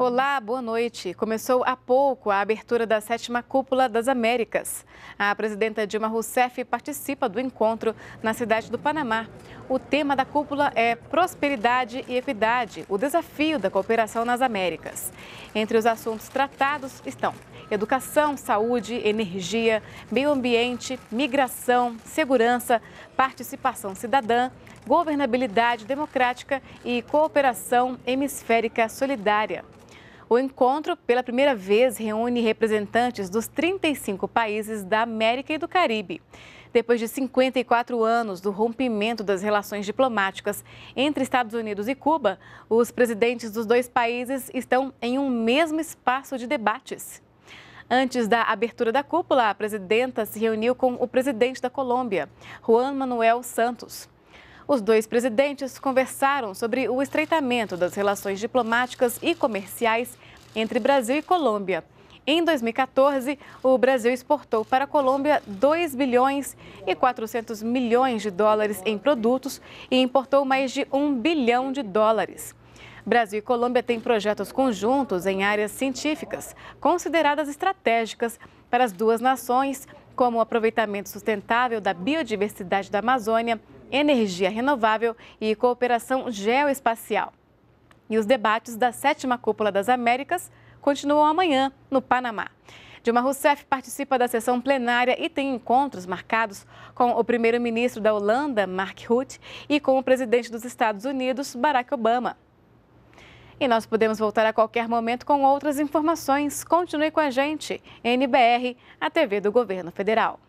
Olá, boa noite. Começou há pouco a abertura da sétima cúpula das Américas. A presidenta Dilma Rousseff participa do encontro na cidade do Panamá. O tema da cúpula é Prosperidade e Equidade, o desafio da cooperação nas Américas. Entre os assuntos tratados estão educação, saúde, energia, meio ambiente, migração, segurança, participação cidadã, governabilidade democrática e cooperação hemisférica solidária. O encontro, pela primeira vez, reúne representantes dos 35 países da América e do Caribe. Depois de 54 anos do rompimento das relações diplomáticas entre Estados Unidos e Cuba, os presidentes dos dois países estão em um mesmo espaço de debates. Antes da abertura da cúpula, a presidenta se reuniu com o presidente da Colômbia, Juan Manuel Santos. Os dois presidentes conversaram sobre o estreitamento das relações diplomáticas e comerciais entre Brasil e Colômbia. Em 2014, o Brasil exportou para a Colômbia 2 bilhões e 400 milhões de dólares em produtos e importou mais de 1 bilhão de dólares. Brasil e Colômbia têm projetos conjuntos em áreas científicas, consideradas estratégicas para as duas nações, como o aproveitamento sustentável da biodiversidade da Amazônia energia renovável e cooperação geoespacial. E os debates da sétima cúpula das Américas continuam amanhã no Panamá. Dilma Rousseff participa da sessão plenária e tem encontros marcados com o primeiro-ministro da Holanda, Mark Rutte, e com o presidente dos Estados Unidos, Barack Obama. E nós podemos voltar a qualquer momento com outras informações. Continue com a gente, NBR, a TV do Governo Federal.